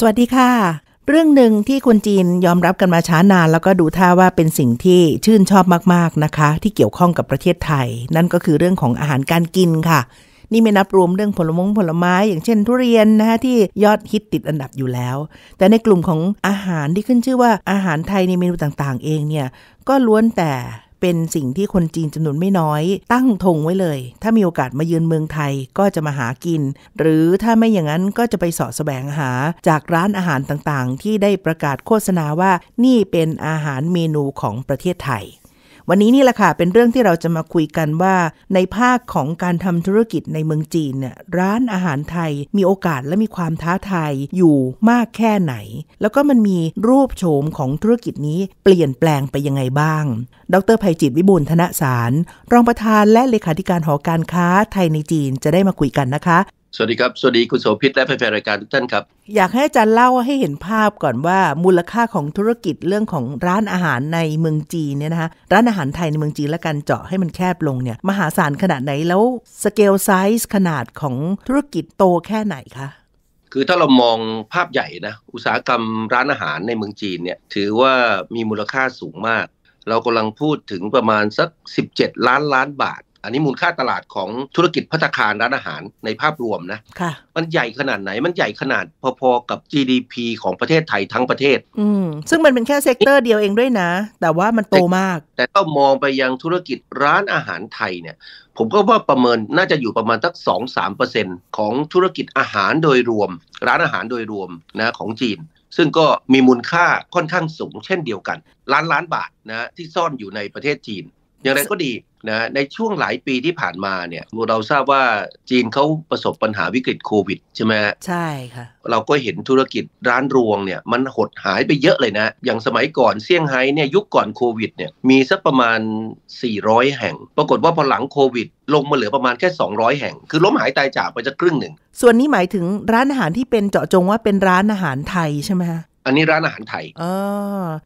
สวัสดีค่ะ เรื่องหนึ่งที่คนจีนยอมรับกันมาช้านาน แล้วก็ดูท่าว่าเป็นสิ่งที่ชื่นชอบมากๆนะคะ ที่เกี่ยวข้องกับประเทศไทยนั่นก็คือเรื่องของอาหารการกินค่ะ นี่ไม่นับรวมเรื่องผลมงผลไม้ อย่างเช่น ทุเรียนนะคะที่ยอดฮิตติดอันดับอยู่แล้ว แต่ในกลุ่มของอาหารที่ขึ้นชื่อว่าอาหารไทยในเมนูต่าง ๆเองเนี่ยก็ล้วนแต่เป็นสิ่งที่คนจีนจำนวนไม่น้อย ตั้งธงไว้เลย ถ้ามีโอกาสมาเยือนเมืองไทยก็จะมาหากิน หรือถ้าไม่อย่างนั้นก็จะไปสอดแสวงหาจากร้านอาหารต่างๆ ที่ได้ประกาศโฆษณาว่านี่เป็นอาหารเมนูของประเทศไทยวันนี้นี่แหละค่ะ เป็นเรื่องที่เราจะมาคุยกันว่าในภาคของการทำธุรกิจในเมืองจีนเนี่ย ร้านอาหารไทยมีโอกาสและมีความท้าทายอยู่มากแค่ไหน แล้วก็มันมีรูปโฉมของธุรกิจนี้เปลี่ยนแปลงไปยังไงบ้าง ดรภัยจิตวิบูลธนสาร รองประธานและเลขาธิการหอการค้าไทยในจีนจะได้มาคุยกันนะคะสวัสดีครับ สวัสดีคุณโสภิตและแฟนรายการทุกท่านครับ อยากให้อาจารย์เล่าให้เห็นภาพก่อนว่า มูลค่าของธุรกิจเรื่องของร้านอาหารในเมืองจีนเนี่ยนะคะร้านอาหารไทยในเมืองจีนและการเจาะให้มันแคบลงเนี่ยมหาศาลขนาดไหน แล้วสเกลไซส์ขนาดของธุรกิจโตแค่ไหนคะคือถ้าเรามองภาพใหญ่นะอุตสาหกรรมร้านอาหารในเมืองจีนเนี่ยถือว่ามีมูลค่าสูงมาก เรากำลังพูดถึงประมาณสัก 17 ล้านล้านบาทอันนี้มูลค่าตลาดของธุรกิจพัตคารร้านอาหารในภาพรวมนะะมันใหญ่ขนาดไหน มันใหญ่ขนาดพอๆ กับ GDP ของประเทศไทยทั้งประเทศ อืมซึ่งมันเป็นแค่เซกเตอร์เดียวเองด้วยนะ แต่ว่ามันโตมาก แต่ถ้ามองไปยังธุรกิจร้านอาหารไทยเนี่ย ผมก็ว่าประเมินน่าจะอยู่ประมาณสัก2-3%ของธุรกิจอาหารโดยรวม ร้านอาหารโดยรวมนะของจีน ซึ่งก็มีมูลค่าค่อนข้างสูง เช่นเดียวกันล้านล้านบาทนะที่ซ่อนอยู่ในประเทศจีนอย่างไรก็ดีนะในช่วงหลายปีที่ผ่านมาเนี่ยเราทราบว่าจีนเขาประสบปัญหาวิกฤตโควิดใช่ไหมใช่ค่ะ เราก็เห็นธุรกิจร้านรวงเนี่ย มันหดหายไปเยอะเลยนะ อย่างสมัยก่อนเซี่ยงไฮ้เนี่ยยุคก่อนโควิดเนี่ยมีสักประมาณ 400 แห่ง ปรากฏว่าพอหลังโควิดลงมาเหลือประมาณแค่ 200 แห่งคือล้มหายตายจากไปจะครึ่งหนึ่ง ส่วนนี้หมายถึงร้านอาหารที่เป็นเจาะจงว่าเป็นร้านอาหารไทยใช่ไหมคะอันนี้ร้านอาหารไทยอ๋อ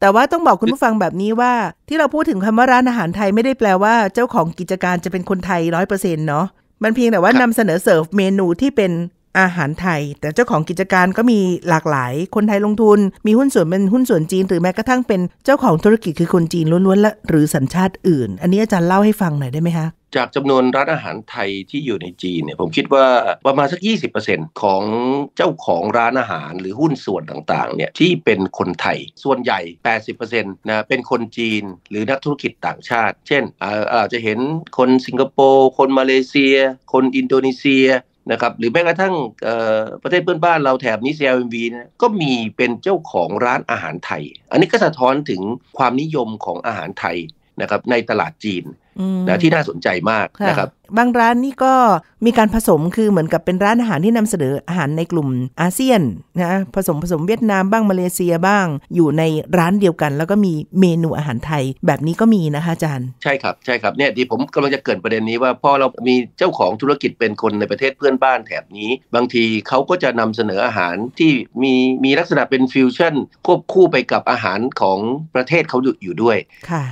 แต่ว่าต้องบอกคุณผู้ฟังแบบนี้ว่า ที่เราพูดถึงคำว่าร้านอาหารไทยไม่ได้แปลว่าเจ้าของกิจการจะเป็นคนไทยร้อยเปอร์เซ็นต์เนาะ มันเพียงแต่ว่านำเสนอเสิร์ฟเมนูที่เป็นอาหารไทยแต่เจ้าของกิจการก็มีหลากหลายคนไทยลงทุน มีหุ้นส่วนเป็นหุ้นส่วนจีน หรือแม้กระทั่งเป็นเจ้าของธุรกิจคือคนจีนล้วนๆและหรือสัญชาติอื่น อันนี้อาจารย์เล่าให้ฟังหน่อยได้ไหมคะจากจำนวนร้านอาหารไทยที่อยู่ในจีนเนี่ยผมคิดว่าประมาณสัก20%ของเจ้าของร้านอาหารหรือหุ้นส่วนต่างๆเนี่ยที่เป็นคนไทยส่วนใหญ่ 80%นะเป็นคนจีนหรือนักธุรกิจต่างชาติ เช่นอาจจะเห็นคนสิงคโปร์คนมาเลเซีย คนอินโดนีเซียนะครับหรือแม้กระทั่งประเทศเพื่อนบ้านเราแถบนี้เซ m เอ็ีนะก็มีเป็นเจ้าของร้านอาหารไทย อันนี้ก็สะท้อนถึงความนิยมของอาหารไทยนะครับในตลาดจีนนะที่น่าสนใจมากนะครับบางร้านนี่ก็มีการผสมคือเหมือนกับเป็นร้านอาหารที่นำเสนออาหารในกลุ่มอาเซียนนะผสมผสมเวียดนามบ้างมาเลเซียบ้างอยู่ในร้านเดียวกัน แล้วก็มีเมนูอาหารไทยแบบนี้ก็มีนะคะอาจารย์ใช่ครับ ใช่ครับเนี่ยที่ผมกำลังจะเกิดประเด็นนี้ว่าพอเรามีเจ้าของธุรกิจเป็นคนในประเทศเพื่อนบ้านแถบนี้ บางทีเขาก็จะนำเสนออาหารที่มีมีลักษณะเป็นฟิวชั่นควบคู่ไปกับอาหารของประเทศเขาอยู่ด้วย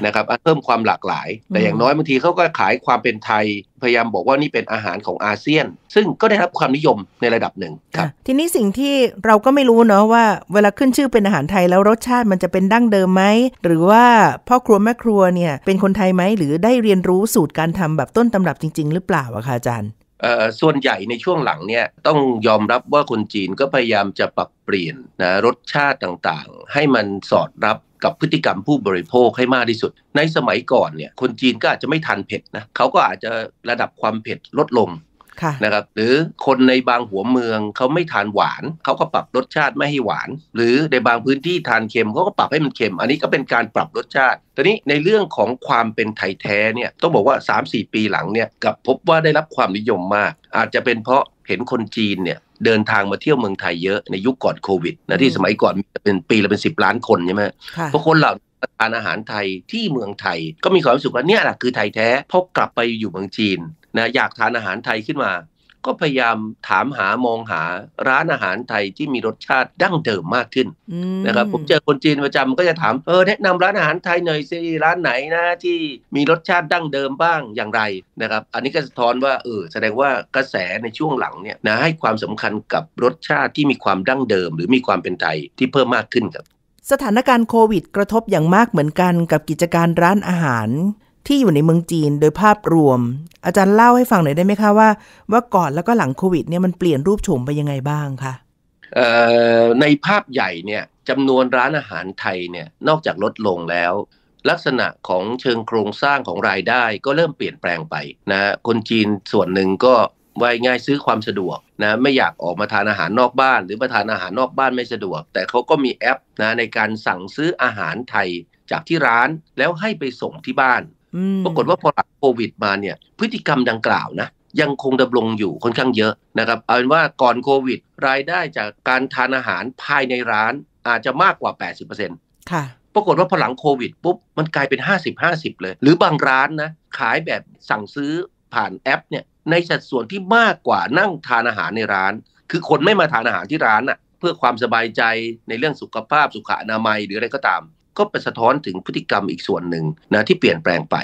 นะครับเพิ่มความหลากหลายแต่อย่างน้อยอยบางทีเขาก็ขายความเป็นไทย พยายามบอกว่านี่เป็นอาหารของอาเซียน ซึ่งก็ได้รับความนิยมในระดับหนึ่งครับทีนี้สิ่งที่เราก็ไม่รู้เนาะว่า เวลาขึ้นชื่อเป็นอาหารไทยแล้วรสชาติมันจะเป็นดั้งเดิมไหมหรือว่าพ่อครัวแม่ครัวเนี่ย เป็นคนไทยไหม หรือได้เรียนรู้สูตรการทำแบบต้นตํำรับจริง ๆ หรือเปล่าอะคะอาจารย์ส่วนใหญ่ในช่วงหลังเนี่ยต้องยอมรับว่าคนจีนก็พยายามจะปรับเปลี่ยนนะรสชาติต่างๆ ให้มันสอดรับกับพฤติกรรมผู้บริโภคให้มากที่สุด ในสมัยก่อนเนี่ยคนจีนก็อาจจะไม่ทานเผ็ดนะเขาก็อาจจะระดับความเผ็ดลดลงนะครับหรือคนในบางหัวเมืองเขาไม่ทานหวาน เขาก็ปรับรสชาติไม่ให้หวาน หรือในบางพื้นที่ทานเค็มเขาก็ปรับให้มันเค็ม อันนี้ก็เป็นการปรับรสชาติตอนนี้ในเรื่องของความเป็นไทยแท้เนี่ยต้องบอกว่า 3-4 ปีหลังเนี่ยกับพบว่าได้รับความนิยมมาก อาจจะเป็นเพราะเห็นคนจีนเนี่ยเดินทางมาเที่ยวเมืองไทยเยอะในยุคก่อนโควิดนะที่สมัยก่อนเป็นปีละเป็นสิบล้านคนใช่ไหมเพราะคนเหล่าทานอาหารไทยที่เมืองไทย ก็มีความรู้สึกว่าเนี่ยแหละคือไทยแท้พอกลับไปอยู่เมืองจีนนะอยากทานอาหารไทยขึ้นมา ก็พยายามถามหา มองหาร้านอาหารไทยที่มีรสชาติดั้งเดิมมากขึ้นนะครับ ผมเจอคนจีนประจำก็จะถาม เออแนะนำร้านอาหารไทยหน่อยสิ ร้านไหนนะที่มีรสชาติดั้งเดิมบ้าง อย่างไรนะครับ อันนี้ก็สะท้อนว่า เออ แสดงว่ากระแสในช่วงหลังเนี่ยนะให้ความสำคัญกับรสชาติที่มีความดั้งเดิม หรือมีความเป็นไทยที่เพิ่มมากขึ้นครับ สถานการณ์โควิดกระทบอย่างมากเหมือนกันกับกิจการร้านอาหารที่อยู่ในเมืองจีนโดยภาพรวม อาจารย์เล่าให้ฟังหน่อยได้ไหมคะว่า ว่าก่อนแล้วก็หลังโควิดเนี่ยมันเปลี่ยนรูปโฉมไปยังไงบ้างคะในภาพใหญ่เนี่ยจำนวนร้านอาหารไทยเนี่ยนอกจากลดลงแล้ว ลักษณะของเชิงโครงสร้างของรายได้ ก็เริ่มเปลี่ยนแปลงไปนะคนจีนส่วนหนึ่งก็ว่ยง่ายซื้อความสะดวกนะไม่อยากออกมาทานอาหารนอกบ้าน หรือมาทานอาหารนอกบ้านไม่สะดวก แต่เขาก็มีแอปนะในการสั่งซื้ออาหารไทยจากที่ร้านแล้วให้ไปส่งที่บ้านปรากฏว่าพอหลังโควิดมาเนี่ยพฤติกรรมดังกล่าวนะยังคงดำรงอยู่ค่อนข้างเยอะนะครับเอาเป็นว่าก่อนโควิดรายได้จากการทานอาหารภายในร้านอาจจะมากกว่า 80%ค่ะปรากฏว่าพอหลังโควิดปุ๊บมันกลายเป็น 50-50 เลย หรือบางร้านนะขายแบบสั่งซื้อผ่านแอปเนี่ยในสัดส่วนที่มากกว่านั่งทานอาหารในร้าน คือคนไม่มาทานอาหารที่ร้านอะ่ะเพื่อความสบายใจในเรื่องสุขภาพ สุขอนามัยหรืออะไรก็ตามก็ไปสะท้อนถึงพฤติกรรมอีกส่วนหนึ่งนะที่เปลี่ยนแปลงไป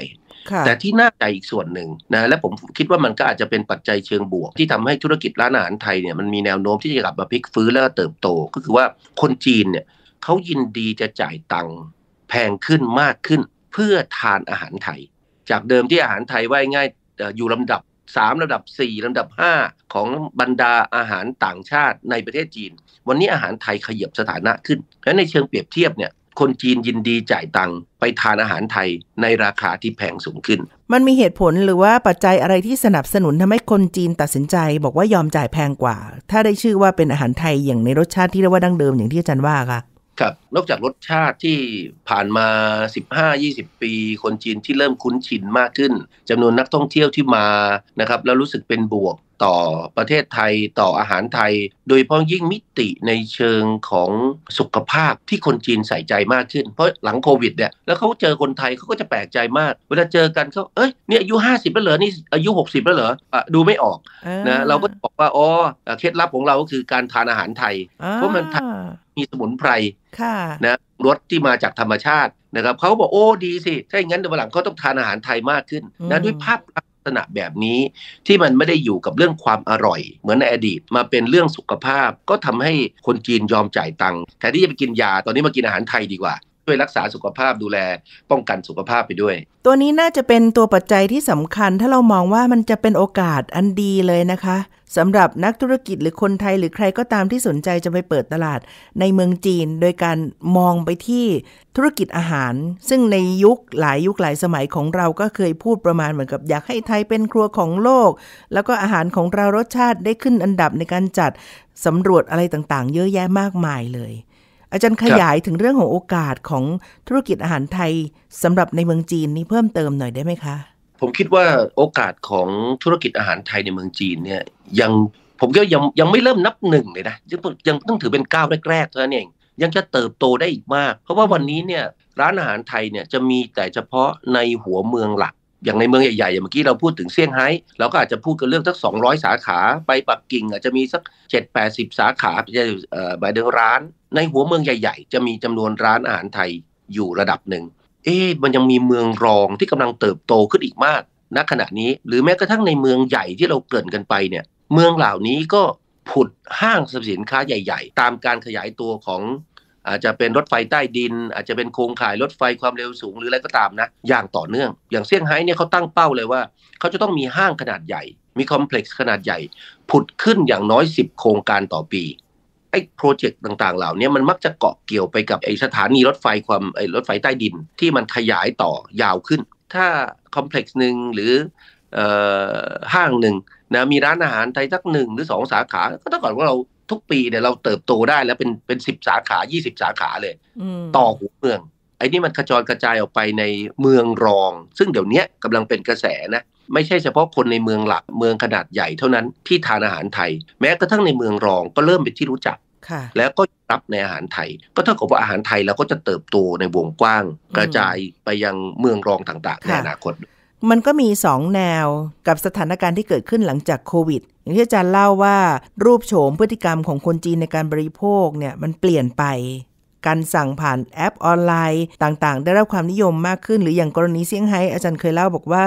แต่ที่น่าใจอีกส่วนหนึ่งนะ และผมคิดว่ามันก็อาจจะเป็นปัจจัยเชิงบวก ที่ทำให้ธุรกิจร้านอาหารไทยเนี่ยมันมีแนวโน้มที่จะกลับมาพลิกฟื้นแล้วก็เติบโต ก็คือว่าคนจีนเนี่ยเขายินดีจะจ่ายตังค์แพงขึ้นมากขึ้น เพื่อทานอาหารไทย จากเดิมที่อาหารไทยไว้ง่ายอยู่ลำดับสามาดับสี่ลำดับห้าของบรรดาอาหารต่างชาติในประเทศจีน วันนี้อาหารไทยขยับสถานะ ขึ้นและในเชิงเปรียบเทียบเนี่ยคนจีนยินดีจ่ายตังค์ไปทานอาหารไทยในราคาที่แพงสูงขึ้น มันมีเหตุผลหรือว่าปัจจัยอะไรที่สนับสนุนทำให้คนจีนตัดสินใจ บอกว่ายอมจ่ายแพงกว่า ถ้าได้ชื่อว่าเป็นอาหารไทยอย่างในรสชาติที่เรียกว่าดั้งเดิมอย่างที่อาจารย์ว่าคะครับ นอกจากรสชาติที่ผ่านมา 15-20 ปี คนจีนที่เริ่มคุ้นชินมากขึ้นจำนวนนักท่องเที่ยวที่มานะครับแล้วรู้สึกเป็นบวกต่อประเทศไทยต่ออาหารไทย โดยเพราะยิ่งมิติในเชิงของสุขภาพที่คนจีนใส่ใจมากขึ้นเพราะหลังโควิดเนี่ยแล้วเขาเจอคนไทยเขาก็จะแปลกใจมาก เวลาเจอกันเขาเอ้ยเนี่ยอายุ 50แล้วเหรอนี่อายุ 60แล้วเหรอดูไม่ออกนะเราก็บอกว่าอ๋อเคล็ดลับของเราก็คือการทานอาหารไทยเพราะมันมีสมุนไพรนะรสที่มาจากธรรมชาตินะครับเขาบอกโอ้ดีสิถ้าอย่างนั้นเดี๋ยวหลังเขาต้องทานอาหารไทยมากขึ้นนะด้วยภาพษณะแบบนี้ที่มันไม่ได้อยู่กับเรื่องความอร่อย เหมือนในอดีตมาเป็นเรื่องสุขภาพ ก็ทำให้คนจีนยอมจ่ายตังค์แทนที่จะไปกินยาตอนนี้มากินอาหารไทยดีกว่าวยรักษาสุขภาพดูแลป้องกันสุขภาพไปด้วย ตัวนี้น่าจะเป็นตัวปัจจัยที่สำคัญ ถ้าเรามองว่ามันจะเป็นโอกาสอันดีเลยนะคะสำหรับนักธุรกิจหรือคนไทย หรือใครก็ตามที่สนใจจะไปเปิดตลาดในเมืองจีน โดยการมองไปที่ธุรกิจอาหาร ซึ่งในยุคหลายยุคหลายสมัยของเราก็เคยพูดประมาณเหมือนกับอยากให้ไทยเป็นครัวของโลก แล้วก็อาหารของเรารสชาติได้ขึ้นอันดับในการจัดสำรวจอะไรต่างๆ เยอะแยะมากมายเลยอาจารย์ขยายถึงเรื่องของโอกาสของธุรกิจอาหารไทยสำหรับในเมืองจีนนี้เพิ่มเติมหน่อยได้ไหมคะ ผมคิดว่าโอกาสของธุรกิจอาหารไทยในเมืองจีนเนี่ยยังผมก็ยังยังไม่เริ่มนับหนึ่งเลยนะยังยังต้องถือเป็นก้าวแรกๆเท่านั้นเองยังจะเติบโตได้อีกมาก เพราะว่าวันนี้เนี่ยร้านอาหารไทยเนี่ยจะมีแต่เฉพาะในหัวเมืองหลักอย่างในเมืองใหญ่ๆอย่างเมื่อกี้เราพูดถึงเซี่ยงไฮ้เราก็อาจจะพูดกันเรื่องสัก 200 สาขาไปปักกิ่งอาจจะมีสัก 7 8 0 สาขาจะหบายอร์ร้านในหัวเมืองใหญ่ๆจะมีจำนวนร้านอาหารไทยอยู่ระดับหนึ่ง เอ๊ะ มันยังมีเมืองรองที่กำลังเติบโตขึ้นอีกมากณขณะนี้หรือแม้กระทั่งในเมืองใหญ่ที่เราเกินกันไปเนี่ยเมืองเหล่านี้ก็ผุดห้างสรรพสินค้าใหญ่ ๆ ตามการขยายตัวของ อาจจะเป็นรถไฟใต้ดิน อาจจะเป็นโครงข่ายรถไฟความเร็วสูงหรืออะไรก็ตามนะ อย่างต่อเนื่อง อย่างเซี่ยงไฮ้เนี่ยเขาตั้งเป้าเลยว่า เขาจะต้องมีห้างขนาดใหญ่มีคอมเพล็กซ์ขนาดใหญ่ ผุดขึ้นอย่างน้อย10โครงการต่อปีไอ้โปรเจกต์ต่างๆ เหล่านี้มันมักจะเกาะเกี่ยวไปกับไอ้สถานีรถไฟความไอ้รถไฟใต้ดิน ที่มันขยายต่อยาวขึ้น ถ้าคอมเพล็กซ์หนึ่งหรือห้างหนึ่งนะมีร้านอาหารไทยสักหนึ่งหรือสองสาขา ก็ต้องก่อนว่าเราทุกปีเนี่ยเราเติบโตได้แล้วเป็นเป็นสิบสาขายี่สิบสาขาเลยต่อหัวเมือง ไอ้นี่มันกระจรกระจายออกไปในเมืองรอง ซึ่งเดี๋ยวนี้กำลังเป็นกระแสนะ ไม่ใช่เฉพาะคนในเมืองหลักเมืองขนาดใหญ่เท่านั้นที่ทานอาหารไทย แม้กระทั่งในเมืองรอง ก็เริ่มเป็นที่รู้จักแล้วก็รับในอาหารไทย ก็เท่ากับว่าอาหารไทยเราก็จะเติบโตในวงกว้าง กระจายไปยังเมืองรองต่าง ๆ ในอนาคต มันก็มีสองแนวกับสถานการณ์ที่เกิดขึ้นหลังจากโควิดอย่างที่อาจารย์เล่าว่ารูปโฉมพฤติกรรมของคนจีนในการบริโภคเนี่ยมันเปลี่ยนไปการสั่งผ่านแอปออนไลน์ ต่างๆ ได้รับความนิยมมากขึ้นหรืออย่างกรณีเซี่ยงไฮ้อาจารย์เคยเล่าบอกว่า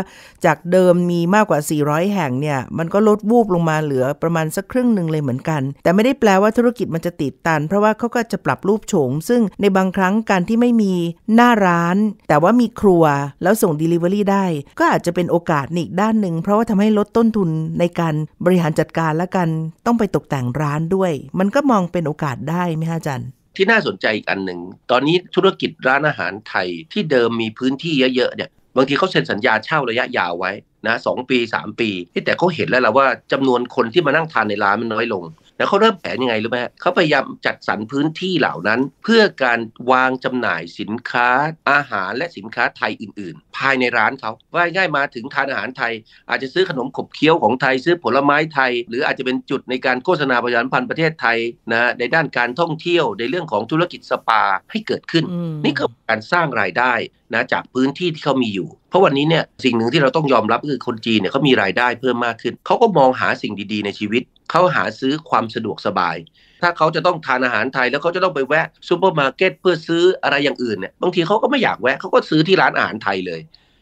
จากเดิมมีมากกว่า 400 แห่งเนี่ย มันก็ลดวูบลงมาเหลือประมาณสักครึ่งหนึ่งเลยเหมือนกัน แต่ไม่ได้แปลว่าธุรกิจมันจะติดตัน เพราะว่าเขาก็จะปรับรูปโฉมซึ่งในบางครั้งการที่ไม่มีหน้าร้านแต่ว่ามีครัวแล้วส่ง Delivery ได้ ก็อาจจะเป็นโอกาสอีกด้านหนึ่งเพราะว่าทำให้ลดต้นทุนในการบริหารจัดการและกันต้องไปตกแต่งร้านด้วย มันก็มองเป็นโอกาสได้ไหมฮะอาจารย์ที่น่าสนใจอีกอันหนึ่ง ตอนนี้ธุรกิจร้านอาหารไทยที่เดิมมีพื้นที่เยอะๆเนี่ยบางทีเขาเซ็นสัญญาเช่าระยะยาวไว้นะสองปี 3 ปีแต่เขาเห็นแล้วล่ะว่าจำนวนคนที่มานั่งทานในร้านมันน้อยลงแล้วเขาเริ่มแผนยังไงรู้ไหมเขาพยายามจัดสรรพื้นที่เหล่านั้น เพื่อการวางจำหน่ายสินค้าอาหารและสินค้าไทยอื่น ๆ ภายในร้านเขาว่าง่ายมาถึงทานอาหารไทย อาจจะซื้อขนมขบเคี้ยวของไทยซื้อผลไม้ไทย หรืออาจจะเป็นจุดในการโฆษณาประชาสัมพันธ์ประเทศไทยนะในด้านการท่องเที่ยวในเรื่องของธุรกิจสปาให้เกิดขึ้น นี่คือการสร้างรายได้นะจากพื้นที่ที่เขามีอยู่เพราะวันนี้เนี่ยสิ่งหนึ่งที่เราต้องยอมรับก็คือคนจีนเนี่ยเขามีรายได้เพิ่มมากขึ้นเขาก็มองหาสิ่งดี ๆ ในชีวิตเขาหาซื้อความสะดวกสบาย ถ้าเขาจะต้องทานอาหารไทยแล้วเขาจะต้องไปแวะซูเปอร์มาร์เก็ตเพื่อซื้ออะไรอย่างอื่นเนี่ยบางทีเขาก็ไม่อยากแวะเขาก็ซื้อที่ร้านอาหารไทยเลย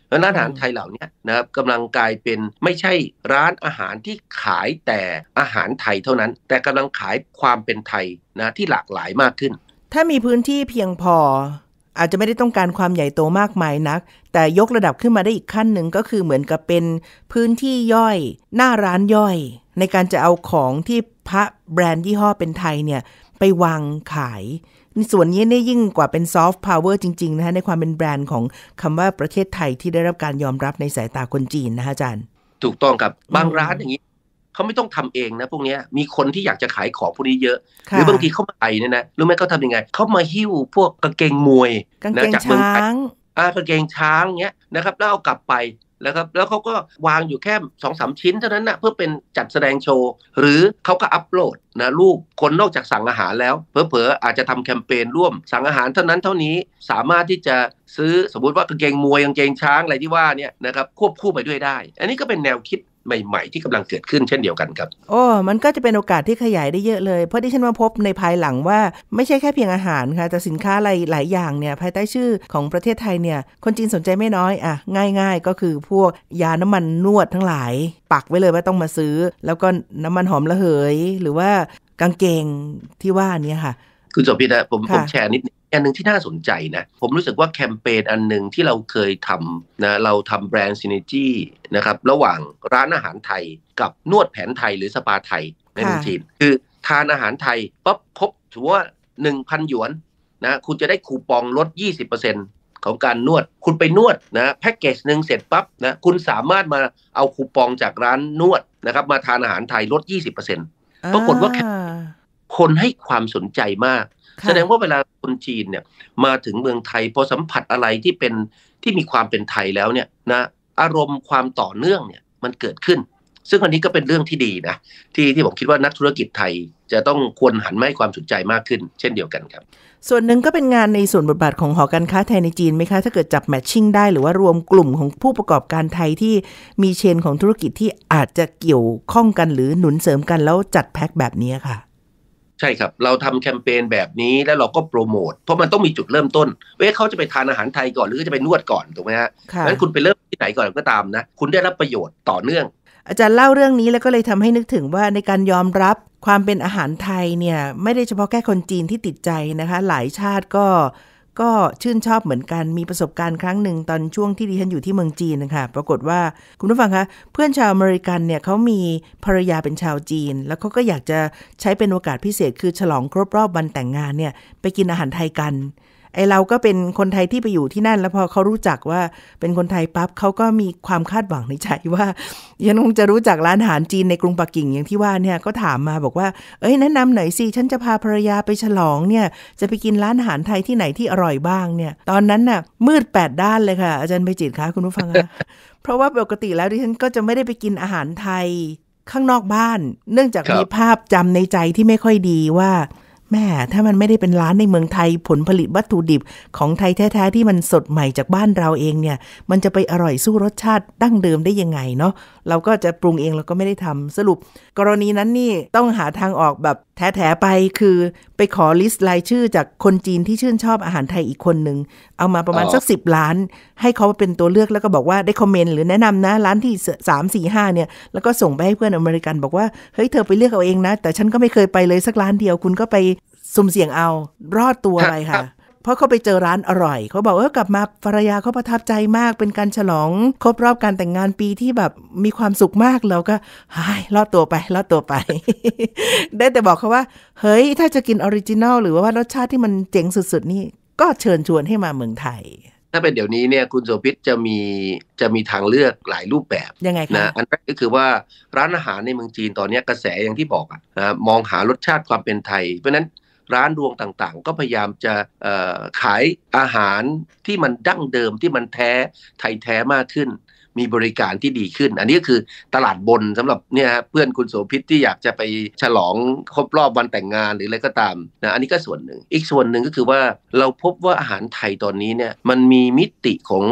แล้วร้านอาหารไทยเหล่านี้นะครับกำลังกลายเป็นไม่ใช่ร้านอาหารที่ขายแต่อาหารไทยเท่านั้น แต่กำลังขายความเป็นไทยนะที่หลากหลายมากขึ้น ถ้ามีพื้นที่เพียงพออาจจะไม่ได้ต้องการความใหญ่โตมากมายนัก แต่ยกระดับขึ้นมาได้อีกขั้นหนึ่งก็คือเหมือนกับเป็นพื้นที่ย่อย หน้าร้านย่อย ในการจะเอาของที่พระแบรนด์ยี่ห้อเป็นไทยเนี่ยไปวางขาย ส่วนนี้เนี่ยยิ่งกว่าเป็นซอฟต์พาวเวอร์จริงๆนะคะในความเป็นแบรนด์ของคำว่าประเทศไทยที่ได้รับการยอมรับในสายตาคนจีนนะคะอาจารย์ ถูกต้องครับบางร้านอย่างนี้เขาไม่ต้องทำเองนะพวกนี้มีคนที่อยากจะขายของพวกนี้เยอะ หรือบางทีเขาไปเนี่ยนะรู้ไหมเขาทำยังไงเขามาหิ้วพวกกางเกงมวยนะจากเมืองไทยอ่ากางเกงช้างเนี้ยนะครับแล้วเอากลับไปนะครับแล้วเขาก็วางอยู่แค่สองสามชิ้นเท่านั้นนะเพื่อเป็นจัดแสดงโชว์ หรือเขาก็อัปโหลดนะรูปคนนอกจากสั่งอาหารแล้วเผลอๆอาจจะทำแคมเปญร่วมสั่งอาหารเท่านั้นเท่านี้สามารถที่จะซื้อสมมติว่ากางเกงมวยกางเกงช้างอะไรที่ว่าเนี่ยนะครับควบคู่ไปด้วยได้ อันนี้ก็เป็นแนวคิดใหม่ ๆ ที่กำลังเกิดขึ้นเช่นเดียวกันครับโอ้ มันก็จะเป็นโอกาสที่ขยายได้เยอะเลย เพราะที่ฉันมาพบในภายหลังว่าไม่ใช่แค่เพียงอาหารค่ะแต่สินค้าอะไรหลายอย่างเนี่ย ภายใต้ชื่อของประเทศไทยเนี่ย คนจีนสนใจไม่น้อยอ่ะง่าย ๆ ก็คือพวกยาน้ำมันนวดทั้งหลาย ปักไว้เลยว่าต้องมาซื้อ แล้วก็น้ำมันหอมระเหยหรือว่ากางเกงที่ว่านี่ค่ะคุณจสพี่นะผมผมแชร์นิดนึงอันหนึ่งที่น่าสนใจนะผมรู้สึกว่าแคมเปญอันหนึ่งที่เราเคยทำนะเราทำแบรนด์ซินเนจีนะครับระหว่างร้านอาหารไทยกับนวดแผนไทยหรือสปาไทยในเมืองจีนคือทานอาหารไทยปั๊บครบถือว่า1,000หยวนนะคุณจะได้คูปองลด 20%ของการนวด คุณไปนวดนะแพ็กเกจหนึ่งเสร็จปั๊บนะคุณสามารถมาเอาคูปองจากร้านนวดนะครับ มาทานอาหารไทยลด 20%ปรากฏว่าคนให้ความสนใจมาก แสดงว่าเวลาคนจีนเนี่ยมาถึงเมืองไทยพอสัมผัสอะไรที่เป็นที่มีความเป็นไทยแล้วเนี่ยนะอารมณ์ความต่อเนื่องเนี่ยมันเกิดขึ้น ซึ่งอันนี้ก็เป็นเรื่องที่ดีนะที่ที่ผมคิดว่านักธุรกิจไทยจะต้องควรหันมาให้ความสนใจมากขึ้น เช่นเดียวกันครับ ส่วนหนึ่งก็เป็นงานในส่วนบทบาทของหอการค้าไทยในจีนไหมคะ ถ้าเกิดจับแมทชิ่งได้หรือว่ารวมกลุ่มของผู้ประกอบการไทยที่ มีเชนของธุรกิจที่อาจจะเกี่ยวข้องกันหรือหนุนเสริมกันแล้วจัดแพ็คแบบนี้ค่ะใช่ครับ เราทำแคมเปญแบบนี้แล้วเราก็โปรโมท เพราะมันต้องมีจุดเริ่มต้นเว้ยเขาจะไปทานอาหารไทยก่อนหรือจะไปนวดก่อนถูกไหมฮะงั้นคุณไปเริ่มที่ไหนก่อนก็ตามนะคุณได้รับประโยชน์ต่อเนื่อง อาจารย์เล่าเรื่องนี้แล้วก็เลยทำให้นึกถึงว่าในการยอมรับความเป็นอาหารไทยเนี่ยไม่ได้เฉพาะแค่คนจีนที่ติดใจนะคะ หลายชาติก็ก็ชื่นชอบเหมือนกัน มีประสบการณ์ครั้งหนึ่งตอนช่วงที่ดิฉันอยู่ที่เมืองจีนนะคะ ปรากฏว่าคุณผู้ฟังคะเพื่อนชาวอเมริกันเนี่ยเขามีภรรยาเป็นชาวจีน แล้วเขาก็อยากจะใช้เป็นโอกาสพิเศษ คือฉลองครบรอบวันแต่งงานเนี่ย ไปกินอาหารไทยกันไอเราก็เป็นคนไทยที่ไปอยู่ที่นั่น แล้วพอเขารู้จักว่าเป็นคนไทยปั๊บเขาก็มีความคาดหวังในใจว่ายังคงจะรู้จักร้านอาหารจีนในกรุงปักกิ่งอย่างที่ว่าเนี่ยก็ถามมาบอกว่าเอ้ยแนะนำหน่อยสิ ฉันจะพาภรรยาไปฉลองเนี่ย จะไปกินร้านอาหารไทยที่ไหนที่อร่อยบ้างเนี่ยตอนนั้นน่ะมืดแปดด้านเลยค่ะอาจารย์ไปจิตคะคุณผู้ฟังคะเพราะว่าปกติแล้วดิฉันก็จะไม่ได้ไปกินอาหารไทยข้างนอกบ้าน เนื่องจากมีภาพจำในใจที่ไม่ค่อยดีว่าแม่ ถ้ามันไม่ได้เป็นร้านในเมืองไทยผลผลิตวัตถุดิบของไทยแท้ ๆ ที่มันสดใหม่จากบ้านเราเองเนี่ย มันจะไปอร่อยสู้รสชาติดั้งเดิมได้ยังไงเนาะ เราก็จะปรุงเองเราก็ไม่ได้ทำสรุป กรณีนั้นนี่ ต้องหาทางออกแบบแถๆไปคือไปขอลิสต์รายชื่อจากคนจีนที่ชื่นชอบอาหารไทยอีกคนหนึ่งเอามาประมาณ สักสิบร้าน ให้เขาเป็นตัวเลือกแล้วก็บอกว่าได้ คอมเมนต์ หรือแนะนำนะร้านที่สามสี่ห้าเนี่ย แล้วก็ ส่ง ไป ให้ เพื่อนอเมริกันบอกว่า เฮ้ยเธอไปเลือก เอาเองนะ แต่ฉันก็ไม่เคยไปเลยสักร้านเดียวคุณก็ไปสุ่มเสี่ยงเอารอดตัวอะไรค่ะเพราะเขาไปเจอร้านอร่อย เขาบอกเออกลับมาภรรยาเขาประทับใจมาก เป็นการฉลองครบรอบการแต่งงานปีที่แบบมีความสุขมากเราก็หายลอดตัวไป ลอดตัวไป ได้แต่บอกเขาว่า เฮ้ยถ้าจะกินออริจินอลหรือว่ารสชาติที่มันเจ๋งสุด ๆ นี่ก็เชิญชวนให้มาเมืองไทย ถ้าเป็นเดี๋ยวนี้เนี่ยคุณโสภิตจะมีจะมีทางเลือกหลายรูปแบบยังไงนะอันแรกก็คือว่าร้านอาหารในเมืองจีนตอนนี้กระแสอย่างที่บอกอะนะมองหารสชาติความเป็นไทยเพราะนั้นร้านรวงต่างๆ ก็พยายามจะขายอาหารที่มันดั้งเดิมที่มันแท้ไทยแท้มากขึ้น มีบริการที่ดีขึ้น อันนี้ก็คือตลาดบนสำหรับเนี่ยเพื่อนคุณโสภิตที่อยากจะไปฉลองครบรอบวันแต่งงานหรืออะไรก็ตามนะอันนี้ก็ส่วนหนึ่ง อีกส่วนหนึ่งก็คือว่าเราพบว่าอาหารไทยตอนนี้เนี่ย มันมีมิติของ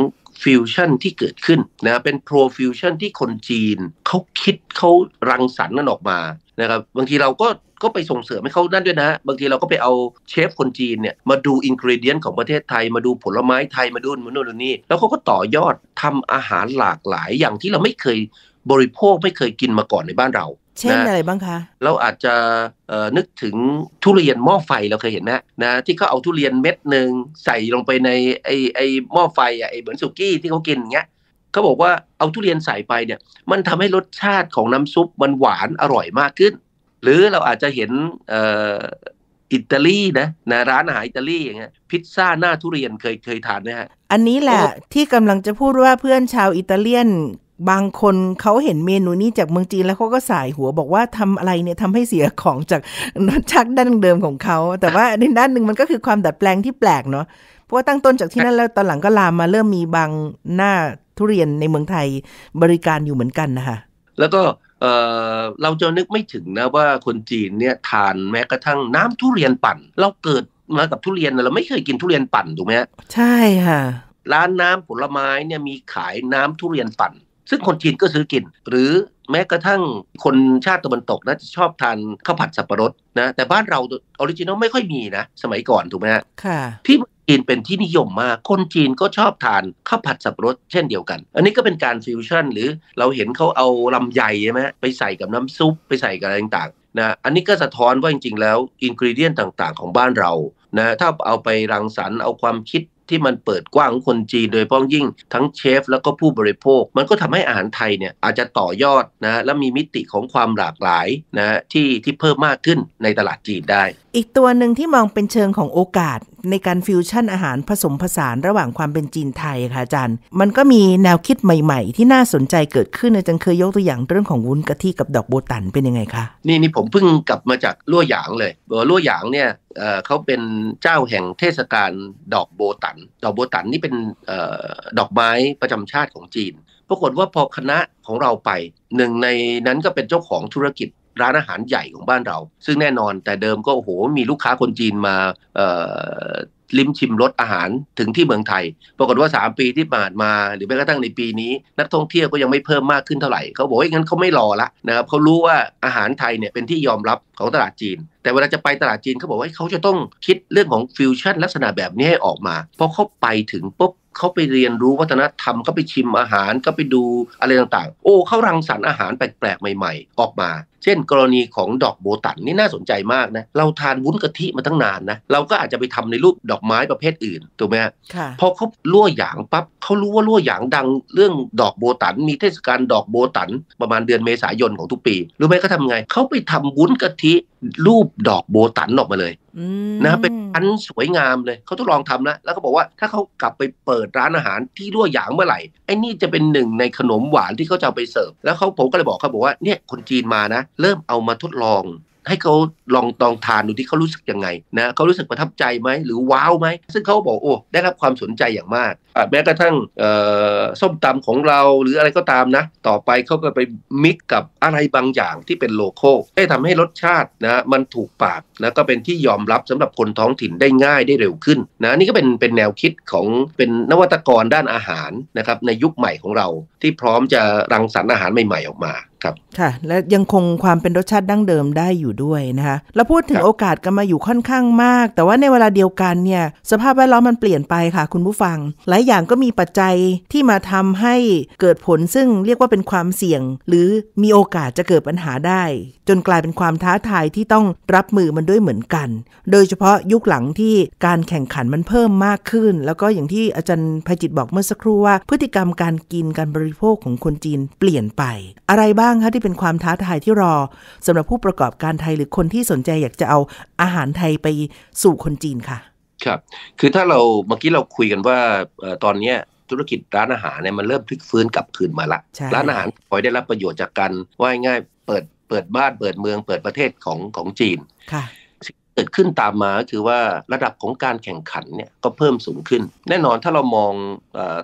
ฟิวชั่นที่เกิดขึ้นนะเป็นโปรฟิวชั่นที่คนจีนเขาคิดเขารังสรรค์นั่นออกมานะครับบางทีเราก็ก็ไปส่งเสริมให้เขานั่นด้วยนะ บางทีเราก็ไปเอาเชฟคนจีนเนี่ยมาดูอินกริเดียนของประเทศไทย มาดูผลไม้ไทยมาดูนู่นนู่นนี่แล้วเขาก็ต่อยอดทำอาหารหลากหลายอย่างที่เราไม่เคยบริโภคไม่เคยกินมาก่อนในบ้านเรา เช่นอะไรบ้างคะเราอาจจะนึกถึงทุเรียนหม้อไฟเราเคยเห็นนะนะที่เขาเอาทุเรียนเม็ดหนึ่งใส่ลงไปในไอไอหม้อไฟอ่ะไอเหมือนสุกี้ที่เขากินเงี้ยเขาบอกว่าเอาทุเรียนใส่ไปเนี่ย มันทำให้รสชาติของน้ำซุปมันหวานอร่อยมากขึ้น หรือเราอาจจะเห็นอิตาลี นะนะร้านอาหารอิตาลี อย่างเงี้ย พิซซ่าหน้าทุเรียนเคยเคยทานไหมฮะอันนี้แหละที่กำลังจะพูดว่าเพื่อนชาวอิตาเลียนบางคนเขาเห็นเมนูนี้จากเมืองจีนแล้วเขาก็สายหัวบอกว่าทำอะไรเนี่ยทำให้เสียของจากรสชาติดั้งเดิมของเขาแต่ว่าในด้านหนึ่งมันก็คือความดัดแปลงที่แปลกเนาะเพราะว่าตั้งต้นจากที่นั่นแล้วตอนหลังก็ลามมาเริ่มมีบางหน้าทุเรียนในเมืองไทยบริการอยู่เหมือนกันนะคะแล้วก็เราจะนึกไม่ถึงนะว่าคนจีนเนี่ยทานแม้กระทั่งน้ำทุเรียนปั่น เราเกิดมากับทุเรียนเราไม่เคยกินทุเรียนปั่น ถูกไหม ใช่ค่ะ ร้านน้ำผลไม้เนี่ยมีขายน้ำทุเรียนปั่น ซึ่งคนจีนก็ซื้อกิน หรือแม้กระทั่งคนชาติตะวันตกนะจะชอบทานข้าวผัดสับปะรดนะแต่บ้านเราออริจินอลไม่ค่อยมีนะ สมัยก่อนถูกไหม่ะที่จีนเป็นที่นิยมมากคนจีนก็ชอบทานข้าวผัดสับปะรดเช่นเดียวกัน อันนี้ก็เป็นการฟิวชั่นหรือเราเห็นเขาเอาลำไยใช่ไหมไปใส่กับน้ำซุป ไปใส่กับอะไรต่างๆนะอันนี้ก็สะท้อนว่าจริง ๆ แล้วอินกริเดียนต่าง ๆของบ้านเรานะถ้าเอาไปรังสรรค์เอาความคิดที่มันเปิดกว้างคนจีนโดยพ้องยิ่ง ทั้งเชฟแล้วก็ผู้บริโภค มันก็ทำให้อาหารไทยเนี่ยอาจจะต่อยอดนะและมีมิติของความหลากหลายนะที่ที่เพิ่มมากขึ้นในตลาดจีนได้ อีกตัวหนึ่งที่มองเป็นเชิงของโอกาสในการฟิวชั่นอาหารผสมผสานระหว่างความเป็นจีนไทยค่ะอาจารย์ มันก็มีแนวคิดใหม่ๆที่น่าสนใจเกิดขึ้นอาจารย์เคยยกตัวอย่างเรื่องของวุ้นกะทิกับดอกโบตันเป็นยังไงคะนี่นี่ผมเพิ่งกลับมาจากลั่วหยางเลยลั่วหยางเนี่ยเขาเป็นเจ้าแห่งเทศกาลดอกโบตันดอกโบตันนี่เป็นดอกไม้ประจำชาติของจีนปรากฏว่าพอคณะของเราไปหนึ่งในนั้นก็เป็นเจ้าของธุรกิจร้านอาหารใหญ่ของบ้านเรา ซึ่งแน่นอนแต่เดิมก็โอ้โหมีลูกค้าคนจีนมาลิ้มชิมรสอาหารถึงที่เมืองไทย ปรากฏว่า 3 ปีที่ผ่านมาหรือแม้กระทั่งในปีนี้นักท่องเที่ยวก็ยังไม่เพิ่มมากขึ้นเท่าไหร่เขาบอกว่างั้นเขาไม่รอละนะครับเขารู้ว่าอาหารไทยเนี่ยเป็นที่ยอมรับของตลาดจีน แต่เวลาจะไปตลาดจีนเขาบอกว่าเขาจะต้องคิดเรื่องของฟิวชั่น ลักษณะแบบนี้ให้ออกมาพอเขาไปถึงปุ๊บเขาไปเรียนรู้วัฒนธรรมเขาไปชิมอาหารเขาไปดูอะไรต่างๆ โอ้เขารังสรรค์อาหารแปลกๆใหม่ ๆออกมาเช่นกรณีของดอกโบตันนี่น่าสนใจมากนะ เราทานวุ้นกะทิมาตั้งนานนะเราก็อาจจะไปทำในรูปดอกไม้ประเภทอื่นถูกไหมพอเขาล้่วหยางปั๊บเขารู้ว่าล้่วหยางดังเรื่องดอกโบตันมีเทศกาลดอกโบตันประมาณเดือนเมษายนของทุกปี รู้ไหมเขาทำไงเขาไปทำวุ้นกะทิรูปดอกโบตันออกมาเลยนะเป็นอันสวยงามเลยเขาทดลองทำแล้วแล้วก็บอกว่าถ้าเขากลับไปเปิดร้านอาหารที่รั่วหยางเมื่อไหร่ไอ้นี่จะเป็นหนึ่งในขนมหวานที่เขาจะเอาไปเสิร์ฟแล้วเขาผมก็เลยบอกเขาบอกว่าเนี่ยคนจีนมานะ เริ่มเอามาทดลองให้เขาลองลองทานดูที่เขารู้สึกยังไงนะเขารู้สึกประทับใจไหมหรือว้าวไหมซึ่งเขาบอกโอ้ได้รับความสนใจอย่างมาก แม้กระทั่งส้มตำของเราหรืออะไรก็ตามนะ ต่อไปเขาก็ไปมิกกับอะไรบางอย่างที่เป็นโลโก้ได้ทำให้รสชาตินะมันถูกปากแลนะก็เป็นที่ยอมรับสำหรับคนท้องถิ่นได้ง่ายได้เร็วขึ้นนะนี่ก็เป็นเป็นแนวคิดของเป็นนวัตกรด้านอาหารนะครับในยุคใหม่ของเราที่พร้อมจะรังสรรค์อาหารใหม่ ๆออกมาครับค่ะ และยังคงความเป็นรสชาติดั้งเดิมได้อยู่ด้วยนะคะเราพูดถึงโอกาสกันมาอยู่ค่อนข้างมาก แต่ว่าในเวลาเดียวกันเนี่ย สภาพแวดล้อมมันเปลี่ยนไปค่ะ คุณผู้ฟัง หลายอย่างก็มีปัจจัยที่มาทำให้เกิดผลซึ่งเรียกว่าเป็นความเสี่ยง หรือมีโอกาสจะเกิดปัญหาได้ จนกลายเป็นความท้าทายที่ต้องรับมือมันด้วยเหมือนกัน โดยเฉพาะยุคหลังที่การแข่งขันมันเพิ่มมากขึ้น แล้วก็อย่างที่อาจารย์ภัยจิตบอกเมื่อสักครู่ว่า พฤติกรรมการกินการบริโภคของคนจีนเปลี่ยนไปอะไรบ้างางคะที่เป็นความท้าทายที่รอ สำหรับผู้ประกอบการไทยหรือคนที่สนใจอยากจะเอาอาหารไทยไปสู่คนจีนค่ะ ครับ คือถ้าเราเมื่อกี้เราคุยกันว่าตอนเนี้ยธุรกิจร้านอาหารเนี่ยมันเริ่มพลิกฟื้นกลับคืนมาละร้านอาหารพอยได้รับประโยชน์จากการว่าง่ายเปิดเปิดบ้านเปิดเมืองเปิดประเทศของของจีนค่ะเกิดขึ้นตามมาคือว่าระดับของการแข่งขันเนี่ยก็เพิ่มสูงขึ้น แน่นอนถ้าเรามอง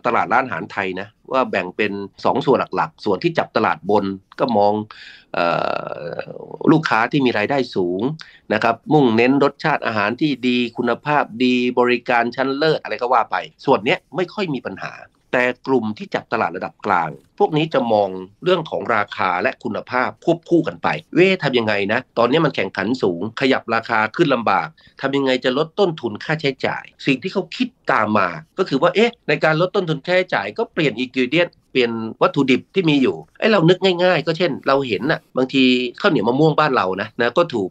ตลาดร้านอาหารไทยนะว่าแบ่งเป็น 2 ส่วนหลักๆ ส่วนที่จับตลาดบนก็มองอลูกค้าที่มีรายได้สูงนะครับมุ่งเน้นรสชาติอาหารที่ดีคุณภาพดีบริการชั้นเลิศอะไรก็ว่าไป ส่วนนี้ไม่ค่อยมีปัญหาแต่กลุ่มที่จับตลาดระดับกลาง พวกนี้จะมองเรื่องของราคาและคุณภาพควบคู่กันไปเว้ทำยังไงนะ ตอนนี้มันแข่งขันสูง ขยับราคาขึ้นลำบาก ทำยังไงจะลดต้นทุนค่าใช้จ่าย สิ่งที่เขาคิดตามมาก็คือว่าเอ๊ะในการลดต้นทุนค่าใช้จ่ายก็เปลี่ยนอีกิวเดียนเปลี่ยนวัตถุดิบที่มีอยู่ไอ้เรานึกง่าย ๆ ก็เช่นเราเห็นอะบางทีข้าวเหนียวมะม่วงบ้านเรานะนะก็ถูก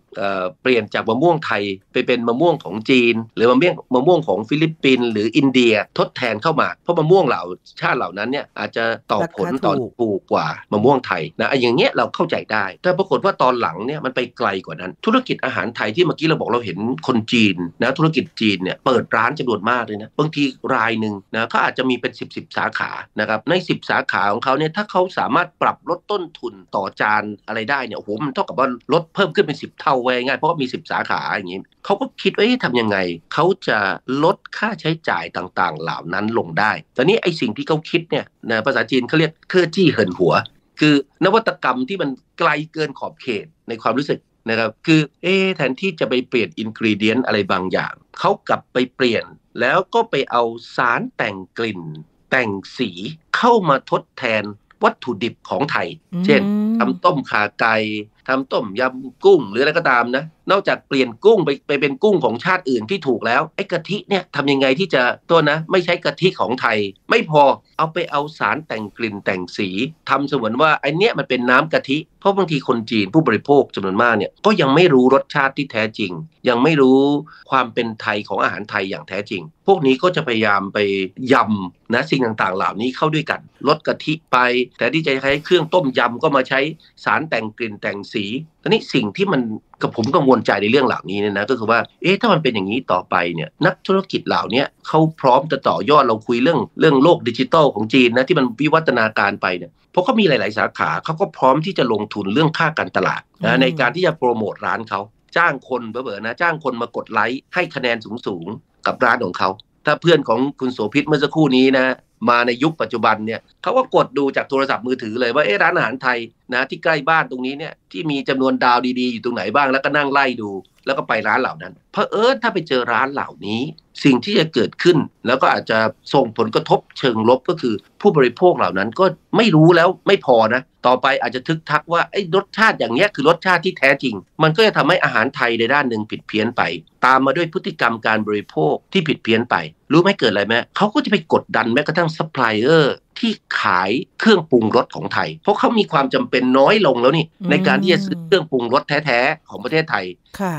เปลี่ยนจากมะม่วงไทยไปเป็นมะม่วงของจีน หรือมะม่วงมะม่วงของฟิลิปปินส์หรืออินเดียทดแทนเข้ามา เพราะมะม่วงเหล่าชาติเหล่านั้นเนี่ยอาจจะตอบผลตอนลูกกว่ามะม่วงไทยนะอย่างเงี้ยเราเข้าใจได้แต่ปรากฏว่าตอนหลังเนี่ยมันไปไกลกว่านั้น ธุรกิจอาหารไทยที่เมื่อกี้เราบอกเราเห็นคนจีนนะธุรกิจจีนเนี่ยเปิดร้านจำนวนมากเลยนะบางทีรายหนึ่งนะเขาอาจจะมีเป็น10บสาขานะครับใน10สาขาของเขาเนี่ยถ้าเขาสามารถปรับลดต้นทุนต่อจานอะไรได้เนี่ยโอ้โหมันเท่ากับว่าลดเพิ่มขึ้นเป็นิบเท่าไว้ง่ายเพราะมี 10 สาขาอย่างนี้เขาก็คิดว่าทำยังไง เขาจะลดค่าใช้จ่ายต่างๆ เหล่านั้นลงได้ตอนนี้ไอ้สิ่งที่เขาคิดเนี่ยนภาษาจีนเขาเรียกเครื่อจี้เหินหัว คือนวัตกรรมที่มันไกลเกินขอบเขตในความรู้สึกนะครับคือเอ๊แทนที่จะไปเปลี่ยนอินกรีเดียนอะไรบางอย่างเขากลับไปเปลี่ยนแล้วก็ไปเอาสารแต่งกลิ่นแต่งสีเข้ามาทดแทนวัตถุดิบของไทย เช่น ทำต้มข่าไก่ทำต้มยำกุ้งหรืออะไรก็ตามนะ นอกจากเปลี่ยนกุ้งไปไปเป็นกุ้งของชาติอื่นที่ถูกแล้วไอ้กะทิเนี่ยทำยังไงที่จะตัวนะ ไม่ใช้กะทิของไทยไม่พอเอาไปเอาสารแต่งกลิ่นแต่งสีทำเสมือนว่าไอเนี้ยมันเป็นน้ำกะทิ เพราะบางทีคนจีนผู้บริโภคจำนวนมากเนี่ยก็ยังไม่รู้รสชาติที่แท้จริง ยังไม่รู้ความเป็นไทยของอาหารไทยอย่างแท้จริง พวกนี้ก็จะพยายามไปยำนะสิ่งต่างๆ เหล่านี้เข้าด้วยกันลดกะทิไปแต่ที่จะใช้เครื่องต้มยำก็มาใช้สารแต่งกลิ่นแต่งสีีตอนนี้สิ่งที่มันกับผมกังวลใจในเรื่องเหล่านี้เนี่ยนะก็คือว่าเอ๊ะถ้ามันเป็นอย่างนี้ต่อไปเนี่ยนักธุรกิจเหล่านี้เขาพร้อมจะต่อยอดเราคุยเรื่องเรื่องโลกดิจิทัลของจีนนะที่มันวิวัฒนาการไปเนี่ยเพราะเขามีหลาย ๆ สาขาเขาก็พร้อมที่จะลงทุนเรื่องค่าการตลาดนะในการที่จะโปรโมทร้านเขาจ้างคนเบอ์นะ จ้างคนมากดไลค์ให้คะแนนสูง ๆ กับร้านของเขาถ้าเพื่อนของคุณโสภิตเมื่อสักครู่นี้นะมาในยุคปัจจุบันเนี่ยเขาก็กดดูจากโทรศัพท์มือถือเลยว่าเอ๊ะร้านอาหารไทยนะที่ใกล้บ้านตรงนี้เนี่ยที่มีจำนวนดาวดี ๆ อยู่ตรงไหนบ้างแล้วก็นั่งไล่ดู แล้วก็ไปร้านเหล่านั้น เพอเอิถ้าไปเจอร้านเหล่านี้ สิ่งที่จะเกิดขึ้น แล้วก็อาจจะส่งผลกระทบเชิงลบก็คือ ผู้บริโภคเหล่านั้นก็ไม่รู้แล้วไม่พอนะ ต่อไปอาจจะทึกทักว่าไอ้รสชาติอย่างเนี้ยคือรสชาติที่แท้จริง มันก็จะทำให้อาหารไทยในด้านหนึ่งผิดเพี้ยนไป ตามมาด้วยพฤติกรรมการบริโภคที่ผิดเพี้ยนไปรู้ไหมเกิดอะไรไหมเขาก็จะไปกดดันแม้กระทั่งซัพพลายเออร์ที่ขายเครื่องปรุงรสของไทย เพราะเขามีความจำเป็นน้อยลงแล้วนี่ในการที่จะซื้อเครื่องปรุงรสแท้ๆของประเทศไทย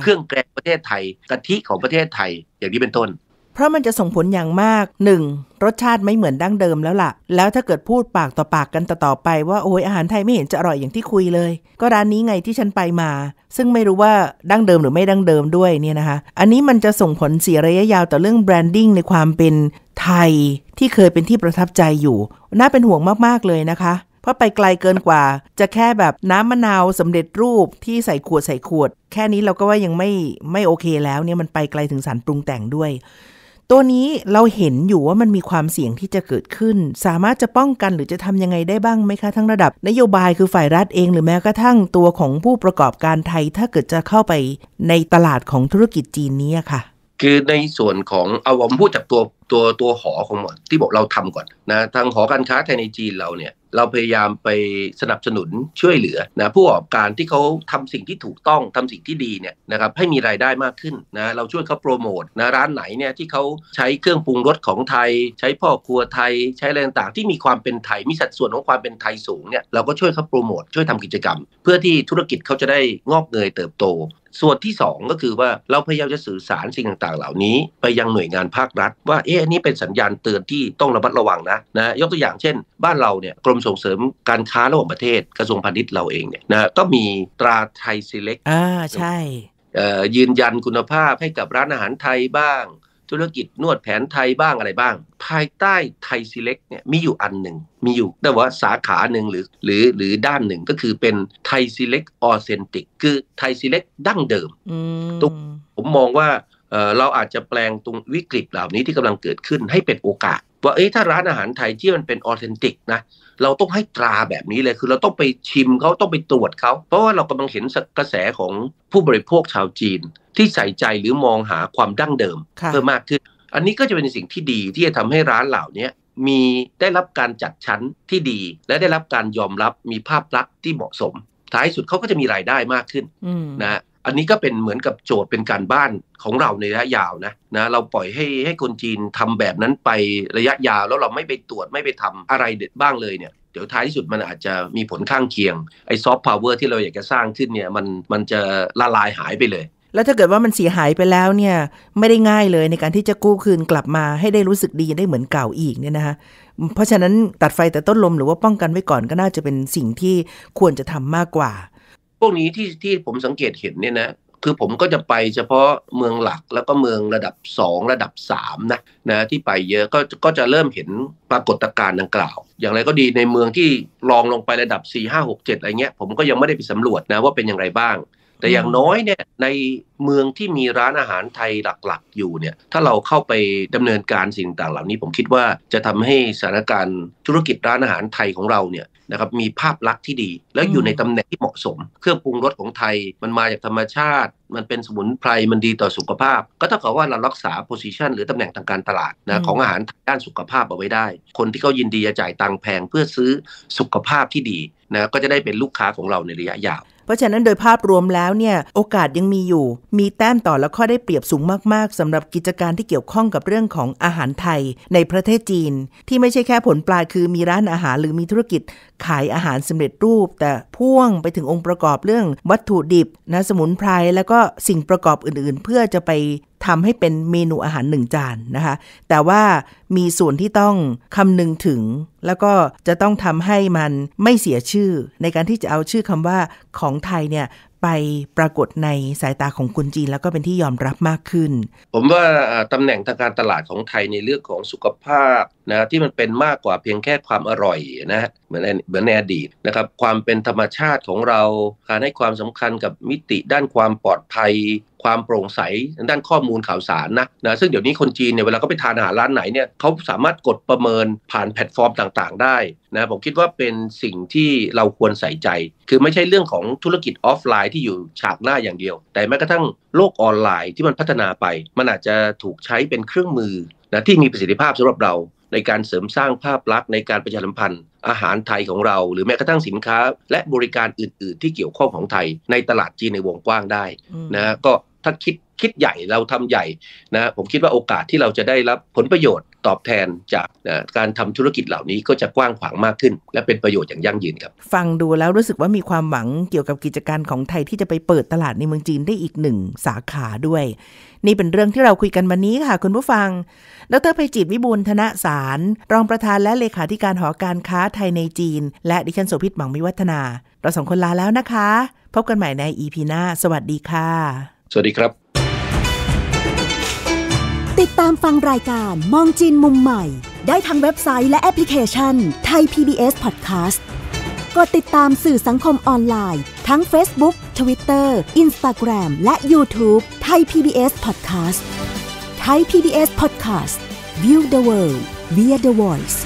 เครื่องแกงประเทศไทยกะทิของประเทศไทย อย่างนี้เป็นต้นเพราะมันจะส่งผลอย่างมาก 1. รสชาติไม่เหมือนดั้งเดิมแล้วละ่ะ แล้วถ้าเกิดพูดปากต่อปากกันต่อๆไป ว่าโอ้ยอาหารไทยไม่เห็นจะอร่อยอย่างที่คุยเลย ก็ร้านนี้ไงที่ฉันไปมา ซึ่งไม่รู้ว่าดั้งเดิมหรือไม่ดั้งเดิมด้วยเนี่ยนะคะอันนี้มันจะส่งผลเสียระยะยาวต่อเรื่องแบรนดิ้งในความเป็นไทย ที่เคยเป็นที่ประทับใจอยู่ น่าเป็นห่วงมากๆเลยนะคะ เพราะไปไกลเกินกว่าจะแค่แบบน้ำมะนาวสำเร็จรูปที่ใส่ขวดใส่ขวด แค่นี้เราก็ว่ายังไม่ไม่โอเคแล้วเนี่ยมันไปไกลถึงสารปรุงแต่งด้วยตัวนี้เราเห็นอยู่ว่ามันมีความเสี่ยงที่จะเกิดขึ้น สามารถจะป้องกันหรือจะทำยังไงได้บ้างไหมคะ ทั้งระดับ นโยบายคือฝ่ายรัฐเอง หรือแม้กระทั่งตัวของผู้ประกอบการไทย ถ้าเกิดจะเข้าไปในตลาดของธุรกิจจีนนี้ค่ะ คือในส่วนของเอาผมพูดจากตัวตัวตัวหอของหมดที่บอกเราทำก่อนนะทางหอการค้าไทยในจีนเราเนี่ยเราพยายามไปสนับสนุนช่วยเหลือนะผู้ประกอบการที่เขาทำสิ่งที่ถูกต้องทำสิ่งที่ดีเนี่ยนะครับให้มีรายได้มากขึ้นนะเราช่วยเขาโปรโมทนะร้านไหนเนี่ยที่เขาใช้เครื่องปรุงรสของไทย ใช้พ่อครัวไทย ใช้อะไรต่างๆที่มีความเป็นไทยมีสัดส่วนของความเป็นไทยสูงเนี่ยเราก็ช่วยเขาโปรโมทช่วยทำกิจกรรม เพื่อที่ธุรกิจเขาจะได้งอกเงยเติบโตส่วนที่2ก็คือว่าเราพยายามจะสื่อสารสิ่งต่างๆเหล่านี้ ไปยังหน่วยงานภาครัฐ ว่าเอ๊ะนี่เป็นสัญญาณเตือนที่ต้องระมัดระวังนะนะ ยกตัวอย่างเช่น บ้านเราเนี่ย กรมส่งเสริมการค้าระหว่างประเทศกระทรวงพาณิชย์เราเองเนี่ยนะก็มีตราไทยซเล็กอ่าใช่ยืนยันคุณภาพให้กับร้านอาหารไทยบ้างธุรกิจนวดแผนไทยบ้างอะไรบ้าง ภายใต้ไทยซีเล็กเนี่ยมีอยู่อันหนึ่งมีอยู่แต่ว่าสาขาหนึ่งหรือหรือหรือด้านหนึ่งก็คือเป็นไทยซีเล็กออเซนติกคือไทยซีเล็กดั้งเดิมตุกผมมองว่าเราอาจจะแปลงตรงวิกฤตเหล่านี้ที่กำลังเกิดขึ้นให้เป็นโอกาส ว่าเอ๊ะถ้าร้านอาหารไทยที่มันเป็นออเทนติกนะเราต้องให้ตราแบบนี้เลยคือเราต้องไปชิมเขาต้องไปตรวจเขา เพราะว่าเรากำลังเห็นกระแสของผู้บริโภคชาวจีนที่ใส่ใจหรือมองหาความดั้งเดิมเพิ่มมากขึ้น อันนี้ก็จะเป็นสิ่งที่ดีที่จะทำให้ร้านเหล่านี้มีได้รับการจัดชั้นที่ดี และได้รับการยอมรับมีภาพลักษณ์ที่เหมาะสม ท้ายสุดเขาก็จะมีรายได้มากขึ้นนะอันนี้ก็เป็นเหมือนกับโจทย์เป็นการบ้านของเราในระยะยาวนะนะ เราปล่อยให้ให้คนจีนทำแบบนั้นไประยะยาว แล้วเราไม่ไปตรวจไม่ไปทำอะไรเด็ดบ้างเลยเนี่ยเดี๋ยวท้ายที่สุดมันอาจจะมีผลข้างเคียงไอ้ซอฟต์พาวเวอร์ที่เราอยากจะสร้างขึ้นเนี่ย มันมันจะละลายหายไปเลยแล้วถ้าเกิดว่ามันเสียหายไปแล้วเนี่ยไม่ได้ง่ายเลยในการที่จะกู้คืนกลับมา ให้ได้รู้สึกดีได้เหมือนเก่าอีกเนี่ยนะคะเพราะฉะนั้นตัดไฟแต่ต้นลมหรือว่าป้องกันไว้ก่อนก็น่าจะเป็นสิ่งที่ควรจะทำมากกว่า พวกนี้ที่ที่ผมสังเกตเห็นเนี่ยนะคือผมก็จะไปเฉพาะเมืองหลักแล้วก็เมืองระดับ 2 ระดับ3นะนะที่ไปเยอะก็ก็จะเริ่มเห็นปรากฏการณ์ดังกล่าว อย่างไรก็ดีในเมืองที่รองลงไประดับ4 5 6 7อะไรเงี้ยผมก็ยังไม่ได้ไปสำรวจนะว่าเป็นอย่างไรบ้างแต่อย่างน้อยเนี่ยในเมืองที่มีร้านอาหารไทยหลักๆ อยู่เนี่ยถ้าเราเข้าไปดำเนินการสิ่งต่างเหล่านี้ผมคิดว่าจะทำให้สถานการณ์ธุรกิจร้านอาหารไทยของเราเนี่ยนะครับมีภาพลักษณ์ที่ดี แล้วอยู่ในตำแหน่งที่เหมาะสม เครื่องปรุงรสของไทยมันมาจากธรรมชาติ มันเป็นสมุนไพรมันดีต่อสุขภาพ ก็ถ้าเกิดว่าเรารักษาโพซิชันหรือตำแหน่งทางการตลาดนะของอาหารด้านสุขภาพเอาไว้ได้ คนที่เขายินดีจะจ่ายตังค์แพงเพื่อซื้อสุขภาพที่ดีนะก็จะได้เป็นลูกค้าของเราในระยะยาวราะฉะนั้นโดยภาพรวมแล้วเนี่ย โอกาสยังมีอยู่ มีแต้มต่อและข้อได้เปรียบสูงมากๆ สำหรับกิจการที่เกี่ยวข้องกับเรื่องของอาหารไทย ในประเทศจีน ที่ไม่ใช่แค่ผลปลายคือมีร้านอาหารหรือมีธุรกิจ ขายอาหารสำเร็จรูป แต่พ่วงไปถึงองค์ประกอบเรื่อง วัตถุดิบนะสมุนไพรแล้วก็สิ่งประกอบอื่น ๆ เพื่อจะไปทำให้เป็นเมนูอาหารหนึ่งจานนะคะ แต่ว่ามีส่วนที่ต้องคำนึงถึง แล้วก็จะต้องทำให้มันไม่เสียชื่อ ในการที่จะเอาชื่อคำว่าของไทยเนี่ยไปปรากฏในสายตาของคนจีนแล้วก็เป็นที่ยอมรับมากขึ้น ผมว่าตำแหน่งทางการตลาดของไทยในเรื่องของสุขภาพนะที่มันเป็นมากกว่าเพียงแค่ความอร่อยนะเหมือนเหมือนในอดีตนะครับความเป็นธรรมชาติของเราการให้ความสำคัญกับมิติด้านความปลอดภัย ความโปร่งใส ด้านข้อมูลข่าวสารนะนะซึ่งเดี๋ยวนี้คนจีนเนี่ยเวลาเขาไปทานอาหารร้านไหนเนี่ยเขาสามารถกดประเมินผ่านแพลตฟอร์มต่างๆ ได้นะผมคิดว่าเป็นสิ่งที่เราควรใส่ใจ คือไม่ใช่เรื่องของธุรกิจออฟไลน์ที่อยู่ฉากหน้าอย่างเดียว แต่แม้กระทั่งโลกออนไลน์ที่มันพัฒนาไป มันอาจจะถูกใช้เป็นเครื่องมือนะที่มีประสิทธิภาพสำหรับเราในการเสริมสร้างภาพลักษณ์ในการประชาสัมพันธ์ อาหารไทยของเรา หรือแม้กระทั่งสินค้าและบริการอื่น ๆ ที่เกี่ยวข้องของไทย ในตลาดจีนในวงกว้างได้นะก็ถ้าคิดคิดใหญ่เราทำใหญ่นะผมคิดว่าโอกาสที่เราจะได้รับผลประโยชน์ตอบแทนจากการทำธุรกิจเหล่านี้ก็จะกว้างขวางมากขึ้น และเป็นประโยชน์อย่างยั่งยืนครับ ฟังดูแล้วรู้สึกว่ามีความหวังเกี่ยวกับกิจการของไทยที่จะไปเปิดตลาดในเมืองจีนได้อีกหนึ่งสาขาด้วย นี่เป็นเรื่องที่เราคุยกันวันนี้ค่ะ คุณผู้ฟังดรภัยจิตวิบูลธนสารรองประธานและเลขาธิการหอการค้าไทยในจีน และดิฉันโสภิตหมังมิวัฒนา เราสองคนลาแล้วนะคะ พบกันใหม่ในอีพีหน้าสวัสดีค่ะ สวัสดีครับติดตามฟังรายการมองจีนมุมใหม่ ได้ทางเว็บไซต์และแอปพลิเคชันไทย PBS Podcast กดติดตามสื่อสังคมออนไลน์ ทั้ง Facebook Twitter Instagram และ YouTube ไทย PBS Podcast ไทย PBS Podcast View the world via the voice